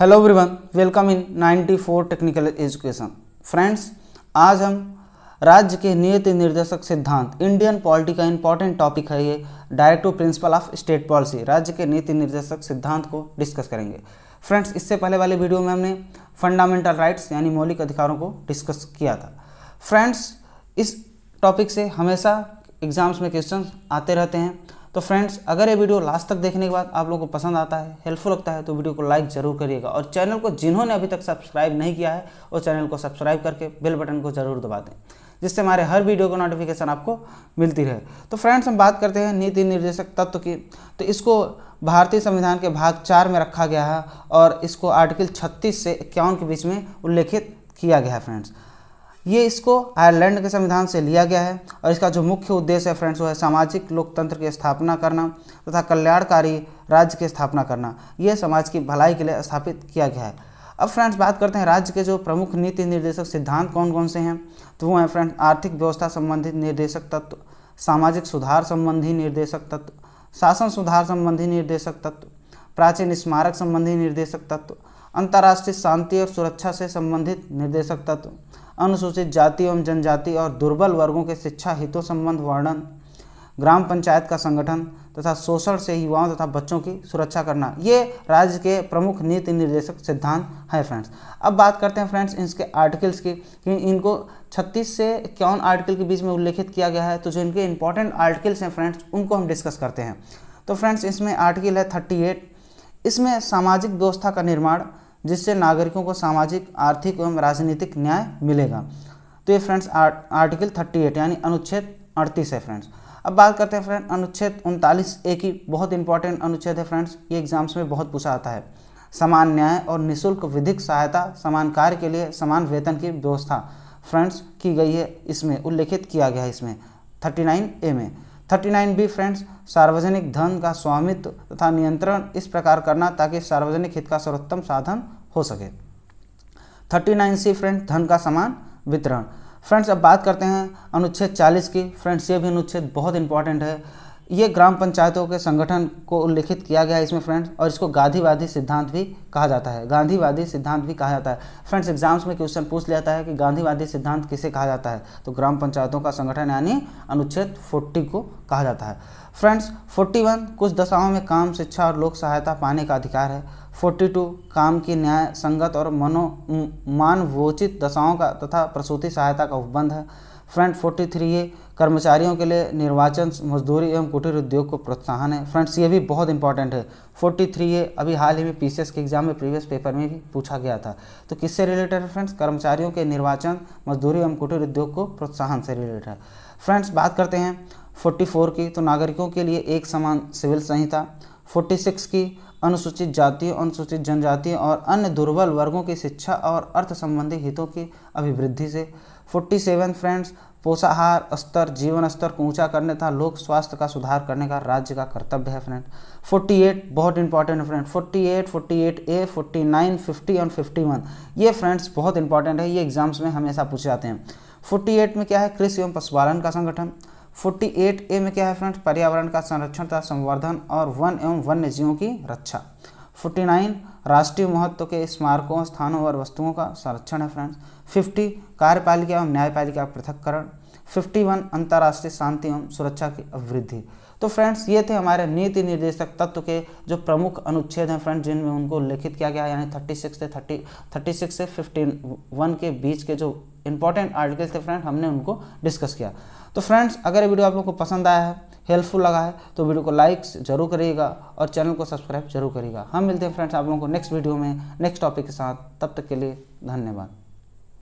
hello everyone welcome in 94 technical education friends आज हम राज्य के नियति निर्देशक सिद्धांत इंडियन पॉलिटी का इंपॉर्टेंट टॉपिक है ये directive principle of state policy राज्य के नीति निर्देशक सिद्धांत को डिस्कस करेंगे फ्रेंड्स इससे पहले वाले वीडियो में हमने फंडामेंटल राइट्स यानी मौलिक अधिकारों को डिस्कस किया था फ्रेंड्स इस टॉपिक से हमेशा एग्ज़ाम्स में क्वेश्चन आते रहते हैं तो फ्रेंड्स अगर ये वीडियो लास्ट तक देखने के बाद आप लोगों को पसंद आता है हेल्पफुल लगता है तो वीडियो को लाइक जरूर करिएगा और चैनल को जिन्होंने अभी तक सब्सक्राइब नहीं किया है वो चैनल को सब्सक्राइब करके बेल बटन को जरूर दबा दें जिससे हमारे हर वीडियो को नोटिफिकेशन आपको मिलती रहे तो फ्रेंड्स हम बात करते हैं नीति निर्देशक तत्व की तो इसको भारतीय संविधान के भाग चार में रखा गया है और इसको आर्टिकल छत्तीस से इक्यावन के बीच में उल्लेखित किया गया है फ्रेंड्स ये इसको आयरलैंड के संविधान से लिया गया है और इसका जो मुख्य उद्देश्य है फ्रेंड्स वो है सामाजिक लोकतंत्र की स्थापना करना तथा कल्याणकारी राज्य की स्थापना करना ये समाज की भलाई के लिए स्थापित किया गया है अब फ्रेंड्स बात करते हैं राज्य के जो प्रमुख नीति निर्देशक सिद्धांत कौन कौन से हैं तो वो हैं फ्रेंड्स आर्थिक व्यवस्था संबंधित निर्देशक तत्व सामाजिक सुधार संबंधी निर्देशक तत्व शासन सुधार संबंधी निर्देशक तत्व प्राचीन स्मारक संबंधी निर्देशक तत्व अंतर्राष्ट्रीय शांति और सुरक्षा से संबंधित निर्देशक तत्व अनुसूचित जाति एवं जनजाति और दुर्बल वर्गों के शिक्षा हितों संबंध वर्णन ग्राम पंचायत का संगठन तथा शोषण से युवाओं तथा बच्चों की सुरक्षा करना ये राज्य के प्रमुख नीति निर्देशक सिद्धांत है फ्रेंड्स अब बात करते हैं फ्रेंड्स इनके आर्टिकल्स की कि इनको 36 से इक्यावन आर्टिकल के बीच में उल्लेखित किया गया है तो जो इनके इंपॉर्टेंट आर्टिकल्स हैं फ्रेंड्स उनको हम डिस्कस करते हैं तो फ्रेंड्स इसमें आर्टिकल है थर्टी इसमें सामाजिक व्यवस्था का निर्माण जिससे नागरिकों को सामाजिक आर्थिक एवं राजनीतिक न्याय मिलेगा तो ये फ्रेंड्स आर्टिकल 38 यानी अनुच्छेद 38 है फ्रेंड्स अब बात करते हैं फ्रेंड अनुच्छेद उनतालीस ए की बहुत इंपॉर्टेंट अनुच्छेद है फ्रेंड्स ये एग्जाम्स में बहुत पूछा आता है समान न्याय और निःशुल्क विधिक सहायता समान कार्य के लिए समान वेतन की व्यवस्था फ्रेंड्स की गई है इसमें उल्लेखित किया गया है इसमें 39 ए में 39 बी फ्रेंड्स सार्वजनिक धन का स्वामित्व तथा नियंत्रण इस प्रकार करना ताकि सार्वजनिक हित का सर्वोत्तम साधन हो सके थर्टी नाइन सी फ्रेंड धन का समान वितरण फ्रेंड्स अब बात करते हैं अनुच्छेद 40 की फ्रेंड्स ये भी अनुच्छेद बहुत इंपॉर्टेंट है ये ग्राम पंचायतों के संगठन को उल्लिखित किया गया है इसमें फ्रेंड्स और इसको गांधीवादी सिद्धांत भी कहा जाता है गांधीवादी सिद्धांत भी कहा जाता है फ्रेंड्स एग्जाम्स में क्वेश्चन पूछ जाता है कि गांधीवादी सिद्धांत किसे कहा जाता है तो ग्राम पंचायतों का संगठन यानी अनुच्छेद फोर्टी को कहा जाता है फ्रेंड्स फोर्टी वन कुछ दशाओं में काम शिक्षा और लोक सहायता पाने का अधिकार है फोर्टी टू काम की न्याय संगत और मनो मानवोचित दशाओं का तथा प्रसूति सहायता का उपबंध है फोर्टी 43 ए कर्मचारियों के लिए निर्वाचन मजदूरी एवं कुटीर उद्योग को प्रोत्साहन है फ्रेंड्स ये भी बहुत इंपॉर्टेंट है 43 ए अभी हाल ही में पीसीएस के एग्जाम में प्रीवियस पेपर में भी पूछा गया था तो किससे रिलेटेड है फ्रेंड्स कर्मचारियों के निर्वाचन मजदूरी एवं कुटीर उद्योग को प्रोत्साहन से रिलेटेड है फ्रेंड्स बात करते हैं फोर्टी की तो नागरिकों के लिए एक समान सिविल संहिता 46 की अनुसूचित जाति अनुसूचित जनजाति और अन्य दुर्बल वर्गों की शिक्षा और अर्थ संबंधी हितों की अभिवृद्धि से 47 फ्रेंड्स पोषाहार स्तर जीवन स्तर को ऊंचा करने था लोक स्वास्थ्य का सुधार करने का राज्य का कर्तव्य है फ्रेंड 48 बहुत इंपॉर्टेंट है फ्रेंड 48 48 ए 49 50 और 51 ये फ्रेंड्स बहुत इंपॉर्टेंट है ये एग्जाम्स में हमेशा पूछे जाते हैं 48 में क्या है कृषि एवं पशुपालन का संगठन फोर्टी एट ए में क्या है फ्रेंड्स पर्यावरण का संरक्षण तथा संवर्धन और वन एवं वन्य जीवों की रक्षा फोर्टी नाइन राष्ट्रीय महत्व के स्मारकों स्थानों और वस्तुओं का संरक्षण है फ्रेंड्स फिफ्टी कार्यपालिका एवं न्यायपालिका का पृथककरण फिफ्टी वन अंतर्राष्ट्रीय शांति एवं सुरक्षा की अभिवृद्धि तो फ्रेंड्स ये थे हमारे नीति निर्देशक तत्व के जो प्रमुख अनुच्छेद हैं फ्रेंड्स जिनमें उनको उल्लेखित किया गया यानी थर्टी सिक्स से थर्टी थर्टी सिक्स से फिफ्टी वन के बीच के जो इंपॉर्टेंट आर्टिकल्स थे फ्रेंड हमने उनको डिस्कस किया तो फ्रेंड्स अगर ये वीडियो आप लोग को पसंद आया है हेल्पफुल लगा है तो वीडियो को लाइक जरूर करिएगा और चैनल को सब्सक्राइब जरूर करिएगा हम मिलते हैं फ्रेंड्स आप लोगों को नेक्स्ट वीडियो में नेक्स्ट टॉपिक के साथ तब तक के लिए धन्यवाद